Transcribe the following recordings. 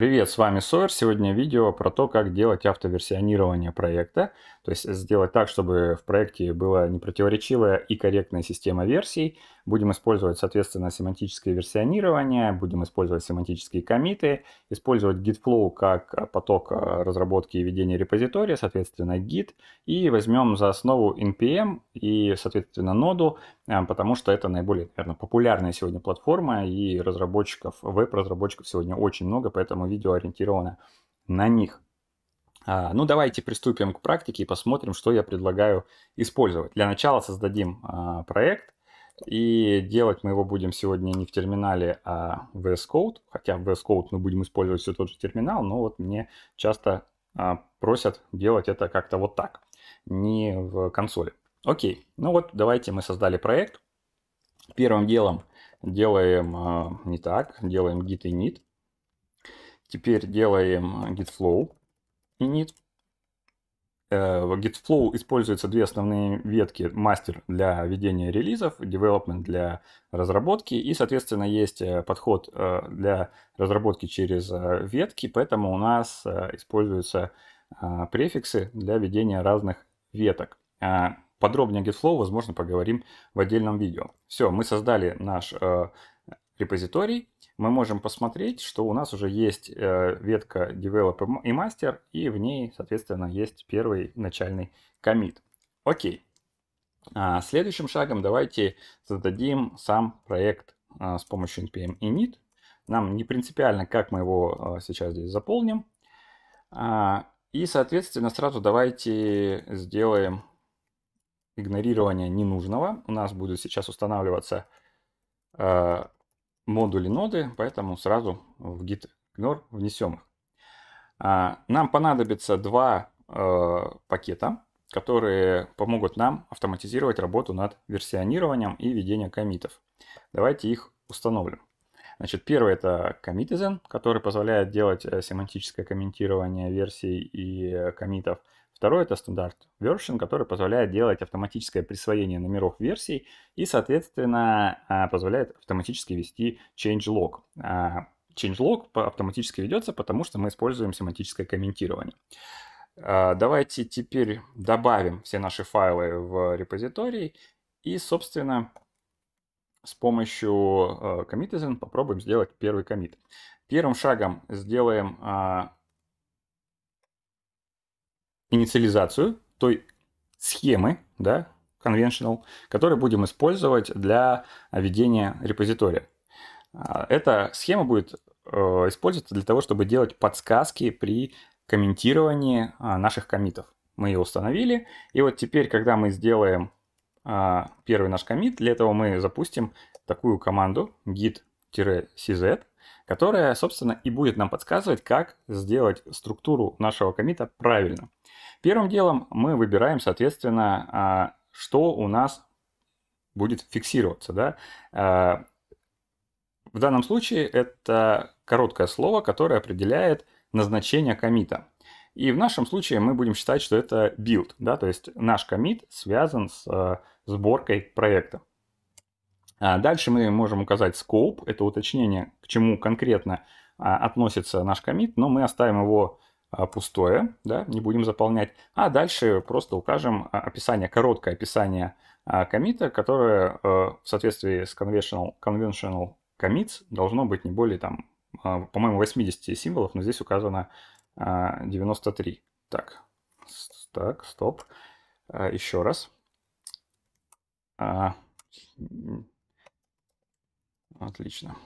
Привет, с вами Сойер. Сегодня видео про то, как делать автоверсионирование проекта. То есть сделать так, чтобы в проекте была непротиворечивая и корректная система версий, Будем использовать, соответственно, семантическое версионирование, будем использовать семантические комиты, использовать GitFlow как поток э, разработки и ведения репозитория, соответственно, Git, и возьмем за основу NPM и, соответственно, ноду, э, потому что это наиболее, наверное, популярная сегодня платформа, и разработчиков, веб-разработчиков сегодня очень много, поэтому видео ориентировано на них. А, ну, давайте приступим к практике и посмотрим, что я предлагаю использовать. Для начала создадим а, проект, и делать мы его будем сегодня не в терминале, а в VS Code. Хотя в VS Code мы будем использовать все тот же терминал, но вот мне часто а, просят делать это как-то вот так, не в консоли. Окей, ну вот давайте мы создали проект. Первым делом делаем а, не так, делаем git init. Теперь делаем а, git flow init. Э, в GitFlow используются две основные ветки. Мастер для ведения релизов, development для разработки. И, соответственно, есть э, подход э, для разработки через ветки, поэтому у нас используются префиксы для ведения разных веток. Подробнее GitFlow, возможно, поговорим в отдельном видео. Все, мы создали наш репозиторий, мы можем посмотреть, что у нас уже есть э, ветка Develop и Master, и в ней, соответственно, есть первый начальный комит. Окей. А, следующим шагом давайте зададим сам проект а, с помощью npm init. Нам не принципиально, как мы его а, сейчас здесь заполним. И, соответственно, сразу давайте сделаем игнорирование ненужного. У нас будет сейчас устанавливаться модули ноды, поэтому сразу в Git ignore внесем их. А, нам понадобится два э, пакета, которые помогут нам автоматизировать работу над версионированием и ведением комитов. Давайте их установим. Значит, первый это Commitizen, который позволяет делать э, семантическое комментирование версий и э, коммитов. Второй это стандарт version, который позволяет делать автоматическое присвоение номеров версий и, соответственно, а, позволяет автоматически вести changelog. А, changelog автоматически ведется, потому что мы используем семантическое комментирование. А, давайте теперь добавим все наши файлы в репозиторий и, собственно, с помощью э, commitison попробуем сделать первый комит. Первым шагом сделаем а, инициализацию той схемы, да, conventional, которую будем использовать для ведения репозитория. А, эта схема будет э, использоваться для того, чтобы делать подсказки при комментировании а, наших комитов. Мы ее установили, и вот теперь, когда мы сделаем а, первый наш комит. Для этого мы запустим такую команду git-cz, которая, собственно, и будет нам подсказывать, как сделать структуру нашего комита правильно. Первым делом мы выбираем, соответственно, а, что у нас будет фиксироваться. Да? А, в данном случае это короткое слово, которое определяет назначение комита. И в нашем случае мы будем считать, что это build, да, то есть наш комит связан с э, сборкой проекта. А дальше мы можем указать scope, это уточнение, к чему конкретно а, относится наш комит, но мы оставим его а, пустое, да, не будем заполнять. А дальше просто укажем а, описание, короткое описание а, комита, которое а, в соответствии с conventional, conventional commits должно быть не более там, э, по-моему, 80 символов, но здесь указано 93. А, так, так, стоп. А, Еще раз. А, отлично.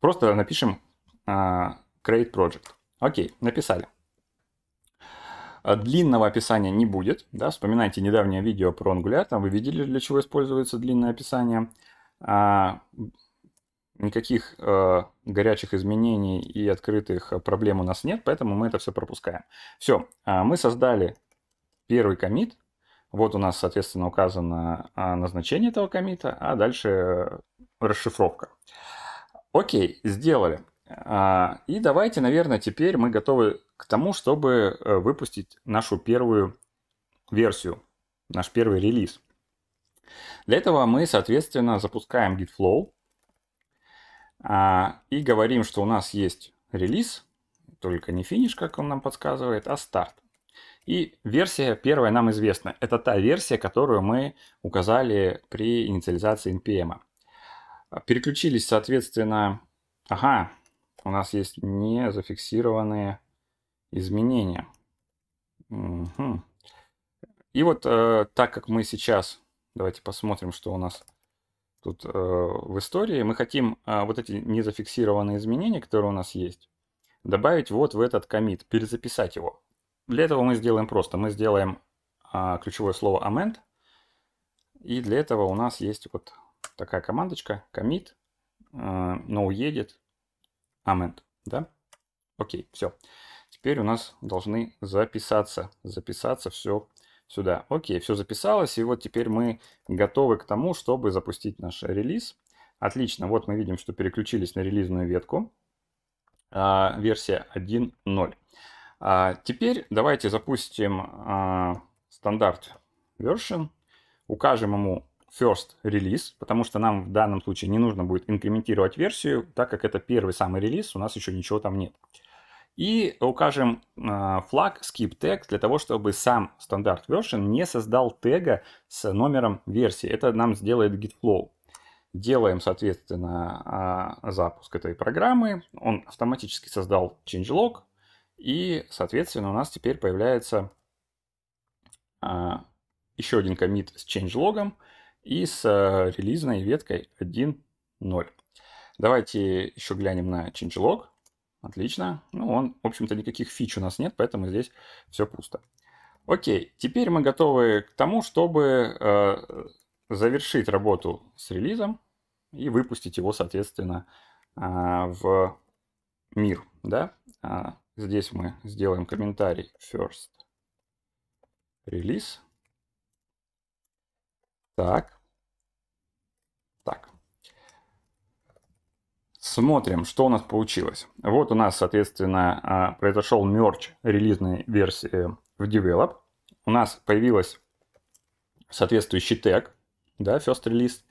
Просто напишем create project. Окей, написали. Длинного описания не будет. Да? Вспоминайте недавнее видео про Angular, там вы видели, для чего используется длинное описание никаких э, горячих изменений и открытых э, проблем у нас нет, поэтому мы это все пропускаем. Все, э, а, мы создали первый комит. Вот у нас, соответственно, указано э, назначение этого комита, а дальше э, расшифровка. Окей, сделали. А, и давайте, наверное, теперь мы готовы к тому, чтобы выпустить нашу первую версию, наш первый релиз. Для этого мы, соответственно, запускаем GitFlow, а, и говорим, что у нас есть релиз, только не финиш, как он нам подсказывает, а старт. И версия первая нам известна. Это та версия, которую мы указали при инициализации NPM. Переключились, соответственно... Ага, у нас есть не зафиксированные изменения. Угу. И вот э, так как мы сейчас... Давайте посмотрим, что у нас тут э, в истории, мы хотим э, вот эти незафиксированные изменения, которые у нас есть, добавить вот в этот комит, перезаписать его. Для этого мы сделаем просто, мы сделаем э, ключевое слово amend, и для этого у нас есть вот такая командочка, commit, э, no едет, amend, да? Окей, все. Теперь у нас должны записаться, записаться все сюда. Окей, все записалось, и вот теперь мы готовы к тому, чтобы запустить наш релиз. Отлично, вот мы видим, что переключились на релизную ветку. А, версия 1.0. А, теперь давайте запустим а, стандарт version, укажем ему first релиз, потому что нам в данном случае не нужно будет инкрементировать версию, так как это первый самый релиз, у нас еще ничего там нет. И укажем а, флаг skip tag для того, чтобы сам стандарт version не создал тега с номером версии. Это нам сделает GitFlow. Делаем, соответственно, а, запуск этой программы. Он автоматически создал changelog. И, соответственно, у нас теперь появляется а, еще один комит с changelog и с релизной веткой 1.0. Давайте еще глянем на changelog. Отлично. Ну, он, в общем-то, никаких фич у нас нет, поэтому здесь все пусто. Окей, теперь мы готовы к тому, чтобы э, завершить работу с релизом и выпустить его, соответственно, э, в мир. Да? Э, здесь мы сделаем комментарий first release. Так. Так. Смотрим, что у нас получилось. Вот у нас, соответственно, а, произошел мерч релизной версии э, в Develop. У нас появилась соответствующий тег, да, first release.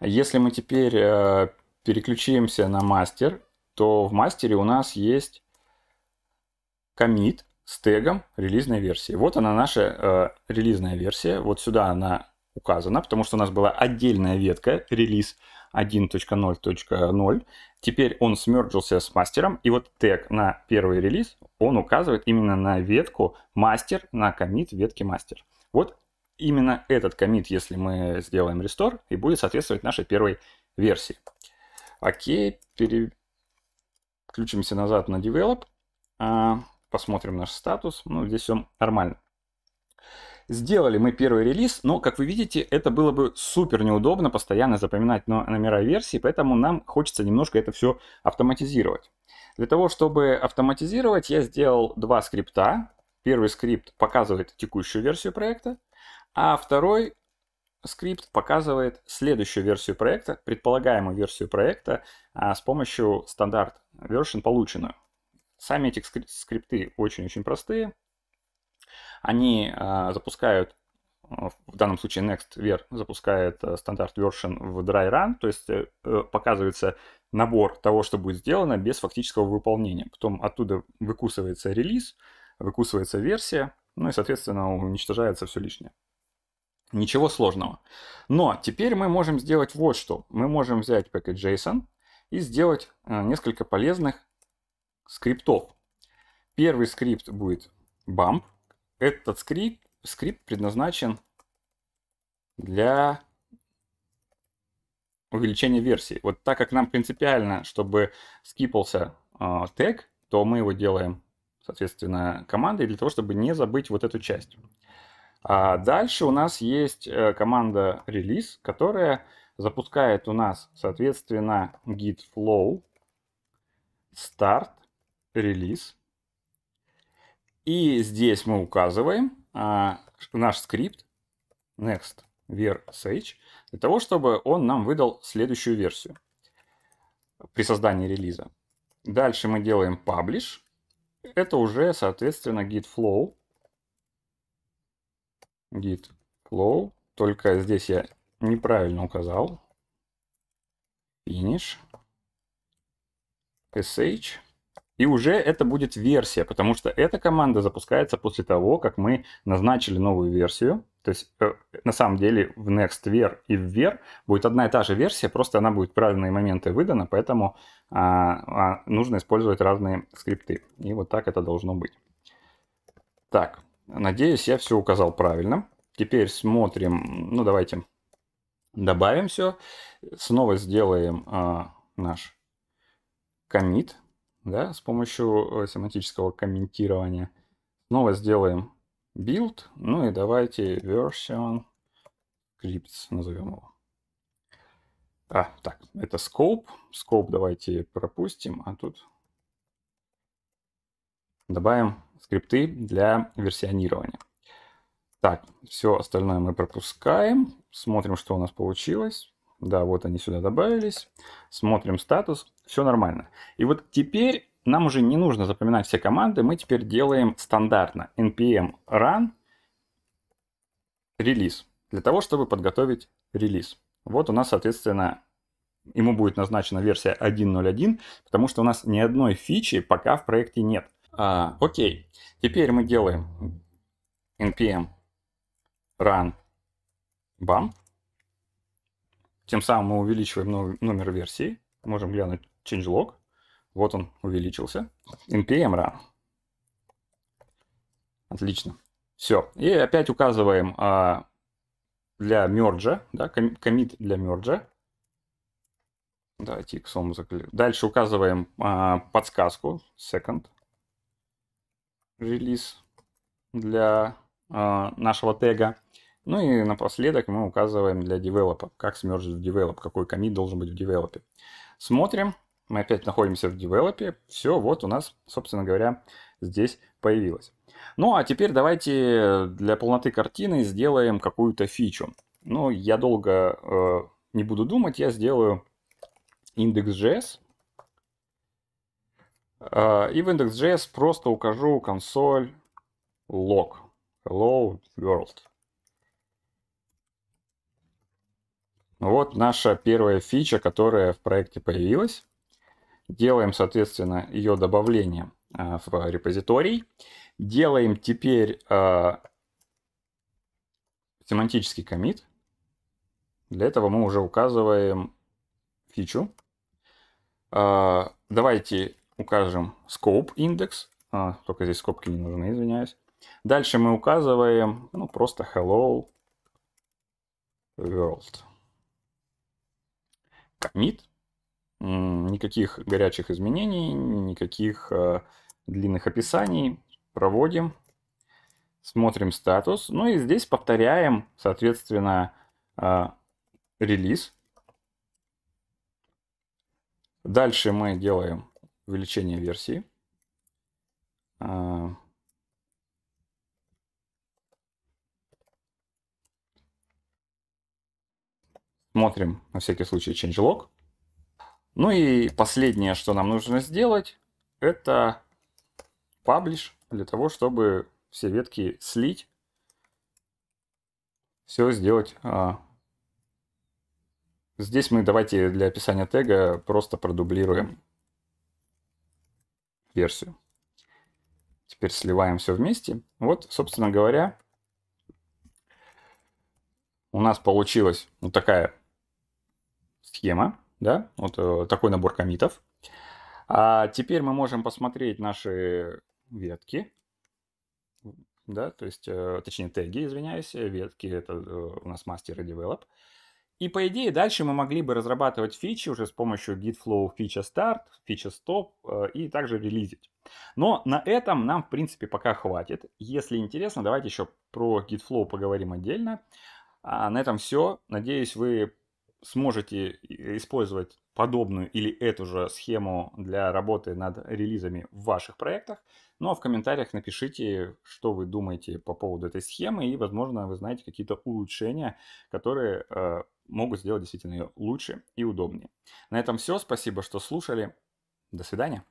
Если мы теперь э, переключимся на мастер, то в мастере у нас есть commit с тегом релизной версии. Вот она наша э, релизная версия. Вот сюда она указана, потому что у нас была отдельная ветка релиз. 1.0.0. Теперь он смерджился с мастером, и вот тег на первый релиз, он указывает именно на ветку мастер, на комит ветки мастер. Вот именно этот комит, если мы сделаем рестор, и будет соответствовать нашей первой версии. Окей, переключимся назад на develop, а, посмотрим наш статус, ну здесь все нормально. Сделали мы первый релиз, но, как вы видите, это было бы супер неудобно постоянно запоминать номера версии, поэтому нам хочется немножко это все автоматизировать. Для того, чтобы автоматизировать, я сделал два скрипта. Первый скрипт показывает текущую версию проекта, а второй скрипт показывает следующую версию проекта, предполагаемую версию проекта а, с помощью стандарт version полученную. Сами эти скрипты очень-очень простые. Они э, запускают, а, в данном случае NextVer запускает а, стандарт version в dry run, то есть э, э, показывается набор того, что будет сделано без фактического выполнения. Потом оттуда выкусывается релиз, выкусывается версия, ну и, соответственно, уничтожается все лишнее. Ничего сложного. Но теперь мы можем сделать вот что. Мы можем взять JSON и сделать э, несколько полезных скриптов. Первый скрипт будет bump. Этот скрипт, скрипт предназначен для увеличения версии. Вот так как нам принципиально, чтобы скипался э, тег, то мы его делаем, соответственно, командой для того, чтобы не забыть вот эту часть. А дальше у нас есть э, команда release, которая запускает у нас, соответственно, git flow start release. И здесь мы указываем а, наш скрипт next ver sage для того, чтобы он нам выдал следующую версию при создании релиза. Дальше мы делаем publish. Это уже, соответственно, git flow. Git flow. Только здесь я неправильно указал. Finish. SH. И уже это будет версия, потому что эта команда запускается после того, как мы назначили новую версию. То есть э, на самом деле в next NextVer и в Ver будет одна и та же версия, просто она будет в разные моменты выдана, поэтому э, нужно использовать разные скрипты. И вот так это должно быть. Так, надеюсь, я все указал правильно. Теперь смотрим, ну давайте добавим все. Снова сделаем э, наш комит да, с помощью э, семантического комментирования. Снова сделаем build, ну и давайте version scripts назовем его. А, так, это scope. Scope давайте пропустим, а тут добавим скрипты для версионирования. Так, все остальное мы пропускаем. Смотрим, что у нас получилось. Да, вот они сюда добавились. Смотрим статус. Все нормально. И вот теперь нам уже не нужно запоминать все команды. Мы теперь делаем стандартно npm run релиз. Для того, чтобы подготовить релиз. Вот у нас, соответственно, ему будет назначена версия 1.0.1, потому что у нас ни одной фичи пока в проекте нет. А, окей, теперь мы делаем npm run bump тем самым мы увеличиваем номер версии. Можем глянуть changelog. Вот он увеличился. npm run. Отлично. Все. И опять указываем а, для мерджа, да, комит для мерджа. Давайте XOM заклеим. Дальше указываем а, подсказку second release для а, нашего тега. Ну и напоследок мы указываем для девелопа, как смержить в девелоп, какой комит должен быть в девелопе. Смотрим, мы опять находимся в девелопе. Все, вот у нас, собственно говоря, здесь появилось. Ну а теперь давайте для полноты картины сделаем какую-то фичу. Ну, я долго э, не буду думать, я сделаю index.js. Э, и в index.js просто укажу консоль log hello world. Вот наша первая фича, которая в проекте появилась. Делаем, соответственно, ее добавление а, в репозиторий. Делаем теперь э, семантический комит. Для этого мы уже указываем фичу. Э, давайте укажем scope индекс. А, только здесь скобки не нужны, извиняюсь. Дальше мы указываем ну, просто hello world комит, Никаких горячих изменений, никаких э, длинных описаний. Проводим. Смотрим статус. Ну и здесь повторяем, соответственно, э, релиз. Дальше мы делаем увеличение версии. Э, Смотрим на всякий случай changelog. Ну и последнее, что нам нужно сделать, это publish для того, чтобы все ветки слить. Все сделать. А, здесь мы давайте для описания тега просто продублируем версию. Теперь сливаем все вместе. Вот, собственно говоря, у нас получилась вот такая схема, да, вот э, такой набор комитов. А теперь мы можем посмотреть наши ветки, да, то есть, э, точнее, теги, извиняюсь, ветки это э, у нас мастер и develop. И по идее дальше мы могли бы разрабатывать фичи уже с помощью Git Flow, фича start, фича stop и также релизить. Но на этом нам в принципе пока хватит. Если интересно, давайте еще про Git Flow поговорим отдельно. А на этом все. Надеюсь, вы сможете э, использовать подобную или эту же схему для работы над релизами в ваших проектах. Ну а в комментариях напишите, что вы думаете по поводу этой схемы, и, возможно, вы знаете какие-то улучшения, которые э, могут сделать действительно ее лучше и удобнее. На этом все. Спасибо, что слушали. До свидания.